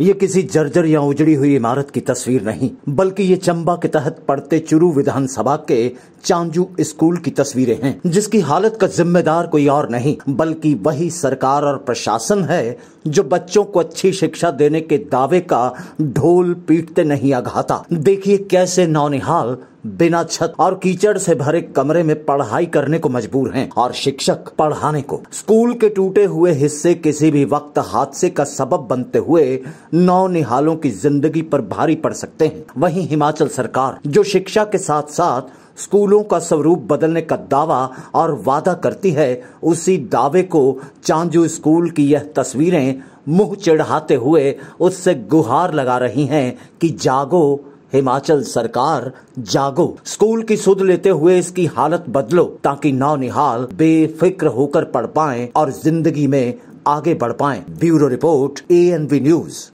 ये किसी जर्जर या उजड़ी हुई इमारत की तस्वीर नहीं बल्कि ये चंबा के तहत पड़ते चुरू विधानसभा के चांजू स्कूल की तस्वीरें हैं जिसकी हालत का जिम्मेदार कोई और नहीं बल्कि वही सरकार और प्रशासन है जो बच्चों को अच्छी शिक्षा देने के दावे का ढोल पीटते नहीं आघाता देखिए कैसे नौनिहाल बिना छत और कीचड़ से भरे कमरे में पढ़ाई करने को मजबूर हैं और शिक्षक पढ़ाने को स्कूल के टूटे हुए हिस्से किसी भी वक्त हादसे का सबब बनते हुए नौ निहालों की जिंदगी पर भारी पड़ सकते हैं वहीं हिमाचल सरकार जो शिक्षा के साथ साथ स्कूलों का स्वरूप बदलने का दावा और वादा करती है उसी दावे को चांजू स्कूल की यह तस्वीरें मुंह चिढ़ाते हुए उससे गुहार लगा रही हैं कि जागो हिमाचल सरकार जागो स्कूल की सुध लेते हुए इसकी हालत बदलो ताकि नौनिहाल बेफिक्र होकर पढ़ पाए और जिंदगी में आगे बढ़ पाए ब्यूरो रिपोर्ट ए न्यूज